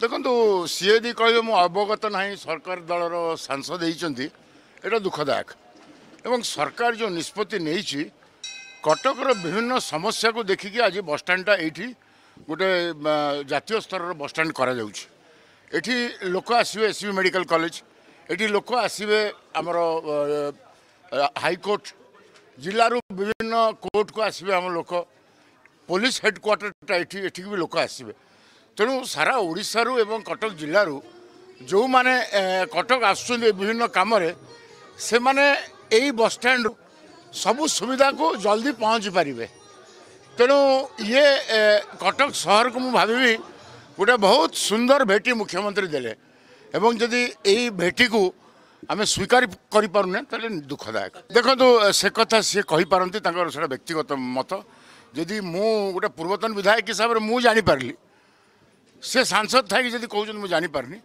ଦେଖନ୍ତୁ ସିଏ ଯଦି କହିବେ ମୁଁ ଅବଗତ ନାହିଁ ସରକାର ଦଳର ସାଂସଦ ହେଇଛନ୍ତି ଏଇଟା ଦୁଃଖଦାୟକ ଏବଂ ସରକାର ଯେଉଁ ନିଷ୍ପତ୍ତି ନେଇଛି କଟକର ବିଭିନ୍ନ ସମସ୍ୟାକୁ ଦେଖିକି ଆଜି ବସ୍ଷ୍ଟାଣ୍ଡଟା ଏଇଠି ଗୋଟେ ଜାତୀୟ ସ୍ତରର ବସ୍ଷ୍ଟାଣ୍ଡ କରାଯାଉଛି ଏଠି ଲୋକ ଆସିବେ ଏସ୍ ବି ମେଡ଼ିକାଲ କଲେଜ ଏଠି ଲୋକ ଆସିବେ ଆମର ହାଇକୋର୍ଟ ଜିଲ୍ଲାରୁ ବିଭିନ୍ନ କୋର୍ଟକୁ ଆସିବେ ଆମ ଲୋକ ପୋଲିସ ହେଡ଼କ୍ୱାର୍ଟରଟା ଏଠି ଏଠିକି ବି ଲୋକ ଆସିବେ ତେଣୁ ସାରା ଓଡ଼ିଶାରୁ ଏବଂ କଟକ ଜିଲ୍ଲାରୁ ଯେଉଁମାନେ କଟକ ଆସୁଛନ୍ତି ବିଭିନ୍ନ କାମରେ ସେମାନେ ଏଇ ବସ୍ଷ୍ଟାଣ୍ଡରୁ ସବୁ ସୁବିଧାକୁ ଜଲ୍ଦି ପହଞ୍ଚି ପାରିବେ ତେଣୁ ଇଏ କଟକ ସହରକୁ ମୁଁ ଭାବିବି ଗୋଟେ ବହୁତ ସୁନ୍ଦର ଭେଟି ମୁଖ୍ୟମନ୍ତ୍ରୀ ଦେଲେ ଏବଂ ଯଦି ଏଇ ଭେଟିକୁ ଆମେ ସ୍ୱୀକାର କରିପାରୁନେ ତାହେଲେ ଦୁଃଖଦାୟକ ଦେଖନ୍ତୁ ସେ କଥା ସିଏ କହିପାରନ୍ତି ତାଙ୍କର ସେଇଟା ବ୍ୟକ୍ତିଗତ ମତ ଯଦି ମୁଁ ଗୋଟେ ପୂର୍ବତନ ବିଧାୟକ ହିସାବରେ ମୁଁ ଜାଣିପାରିଲି ସେ ସାଂସଦ ଥାଇକି ଯଦି କହୁଛନ୍ତି ମୁଁ ଜାଣିପାରୁନି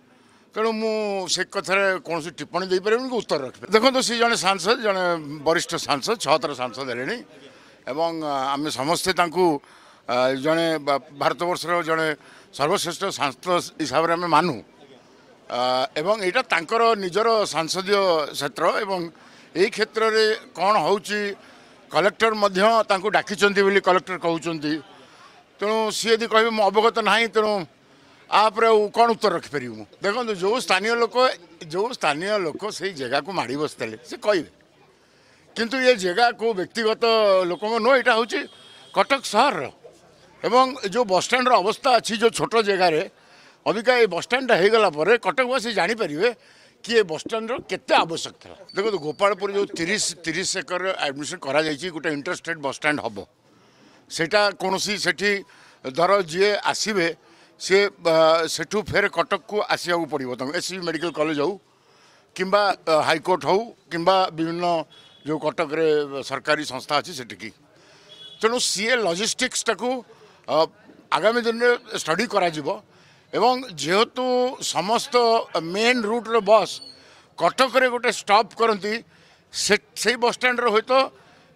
ତେଣୁ ମୁଁ ସେ କଥାରେ କୌଣସି ଟିପ୍ପଣୀ ଦେଇପାରିବିନି କି ଉତ୍ତର ରଖିପାରିବି ଦେଖନ୍ତୁ ସେ ଜଣେ ସାଂସଦ ଜଣେ ବରିଷ୍ଠ ସାଂସଦ ଛଅଥର ସାଂସଦ ହେଲେଣି ଏବଂ ଆମେ ସମସ୍ତେ ତାଙ୍କୁ ଜଣେ ଭାରତବର୍ଷର ଜଣେ ସର୍ବଶ୍ରେଷ୍ଠ ସାଂସଦ ହିସାବରେ ଆମେ ମାନୁ ଏବଂ ଏଇଟା ତାଙ୍କର ନିଜର ସାଂସଦୀୟ କ୍ଷେତ୍ର ଏବଂ ଏଇ କ୍ଷେତ୍ରରେ କ'ଣ ହେଉଛି କଲେକ୍ଟର ମଧ୍ୟ ତାଙ୍କୁ ଡାକିଛନ୍ତି ବୋଲି କଲେକ୍ଟର କହୁଛନ୍ତି ତେଣୁ ସିଏ ଯଦି କହିବେ ମୁଁ ଅବଗତ ନାହିଁ ତେଣୁ ଆପରେ ଆଉ କ'ଣ ଉତ୍ତର ରଖିପାରିବୁ ମୁଁ ଦେଖନ୍ତୁ ଯେଉଁ ସ୍ଥାନୀୟ ଲୋକ ଯେଉଁ ସ୍ଥାନୀୟ ଲୋକ ସେଇ ଜାଗାକୁ ମାଡ଼ି ବସିଥିଲେ ସେ କହିବେ କିନ୍ତୁ ଏ ଜାଗା କେଉଁ ବ୍ୟକ୍ତିଗତ ଲୋକଙ୍କ ନୁହଁ ଏଇଟା ହେଉଛି କଟକ ସହରର ଏବଂ ଯେଉଁ ବସ୍ଷ୍ଟାଣ୍ଡର ଅବସ୍ଥା ଅଛି ଯେଉଁ ଛୋଟ ଜାଗାରେ ଅବିକା ଏ ବସ୍ଷ୍ଟାଣ୍ଡଟା ହେଇଗଲା ପରେ କଟକବାସୀ ଜାଣିପାରିବେ କି ଏ ବସ୍ଷ୍ଟାଣ୍ଡର କେତେ ଆବଶ୍ୟକ ଥିଲା ଦେଖନ୍ତୁ ଗୋପାଳପୁର ଯେଉଁ ତିରିଶ ତିରିଶ ଏକର ଆଡ଼ମିସନ୍ କରାଯାଇଛି ଗୋଟେ ଇଣ୍ଟରଷ୍ଟେଟ୍ ବସ୍ଷ୍ଟାଣ୍ଡ ହେବ ସେଇଟା କୌଣସି ସେଠି ଧର ଯିଏ ଆସିବେ ସିଏ ସେଠୁ ଫେର କଟକକୁ ଆସିବାକୁ ପଡ଼ିବ ତୁମେ ଏସ୍ ସିବି ମେଡ଼ିକାଲ କଲେଜ ହଉ କିମ୍ବା ହାଇକୋର୍ଟ ହଉ କିମ୍ବା ବିଭିନ୍ନ ଯେଉଁ କଟକରେ ସରକାରୀ ସଂସ୍ଥା ଅଛି ସେଠିକି ତେଣୁ ସିଏ ଲଜିଷ୍ଟିକ୍ସଟାକୁ ଆଗାମୀ ଦିନରେ ଷ୍ଟଡ଼ି କରାଯିବ ଏବଂ ଯେହେତୁ ସମସ୍ତ ମେନ୍ ରୁଟ୍ର ବସ୍ କଟକରେ ଗୋଟେ ଷ୍ଟପ୍ କରନ୍ତି ସେ ସେଇ ବସ୍ଷ୍ଟାଣ୍ଡରେ ହୁଏତ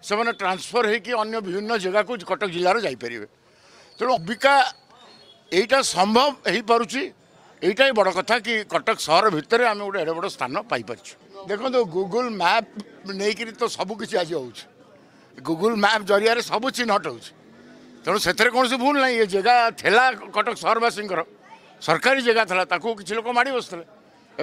ସେମାନେ ଟ୍ରାନ୍ସଫର୍ ହେଇକି ଅନ୍ୟ ବିଭିନ୍ନ ଜାଗାକୁ କଟକ ଜିଲ୍ଲାରେ ଯାଇପାରିବେ ତେଣୁ ଅବିକା ଏଇଟା ସମ୍ଭବ ହେଇପାରୁଛି ଏଇଟା ହିଁ ବଡ଼ କଥା କି କଟକ ସହର ଭିତରେ ଆମେ ଗୋଟେ ଏଡ଼େ ବଡ଼ ସ୍ଥାନ ପାଇପାରିଛୁ ଦେଖନ୍ତୁ ଗୁଗୁଲ୍ ମ୍ୟାପ୍ ନେଇକିରି ତ ସବୁକିଛି ଆଜି ହେଉଛି ଗୁଗୁଲ୍ ମ୍ୟାପ୍ ଜରିଆରେ ସବୁ ଚିହ୍ନଟ ହେଉଛି ତେଣୁ ସେଥିରେ କୌଣସି ଭୁଲ ନାହିଁ ଏ ଜାଗା ଥିଲା କଟକ ସହରବାସୀଙ୍କର ସରକାରୀ ଜାଗା ଥିଲା ତାକୁ କିଛି ଲୋକ ମାଡ଼ି ବସିଥିଲେ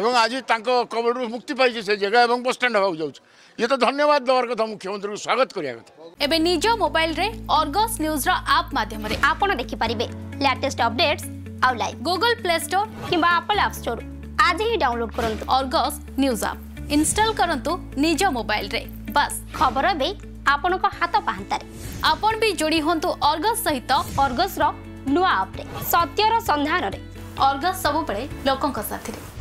এবং আজি তাঙ্ক কবলরু মুক্তি পাইছে সে জায়গা এবং বসষ্টাণ্ড হওয়া যাচ্ছে ইয়ে তো ধন্যবাদ দেওয়ার কথা মুখ্যমন্ত্রী স্বাগত করা কথা এবে নিজ মোবাইলরে অর্গস নিউজর আপ মাধ্যমে আপন দেখিপারে লেটেস্ট অপডেটস আউ লাইভ গুগল প্লে স্টোর কিংবা আপল আপ স্টোর আজ হি ডাউনলোড করন্তু অর্গস নিউজ আপ ইনস্টল করন্তু নিজ মোবাইলরে বাস খবর এবে ଆପଣଙ୍କ ହାତ ପାହାନ୍ତାରେ ଆପଣ ବି ଯୋଡ଼ି ହୁଅନ୍ତୁ ଅର୍ଗସ୍ ସହିତ ଅର୍ଗସ୍ର ନୂଆ ଆପ୍ରେ ସତ୍ୟର ସନ୍ଧାନରେ ଅର୍ଗସ୍ ସବୁବେଳେ ଲୋକଙ୍କ ସାଥିରେ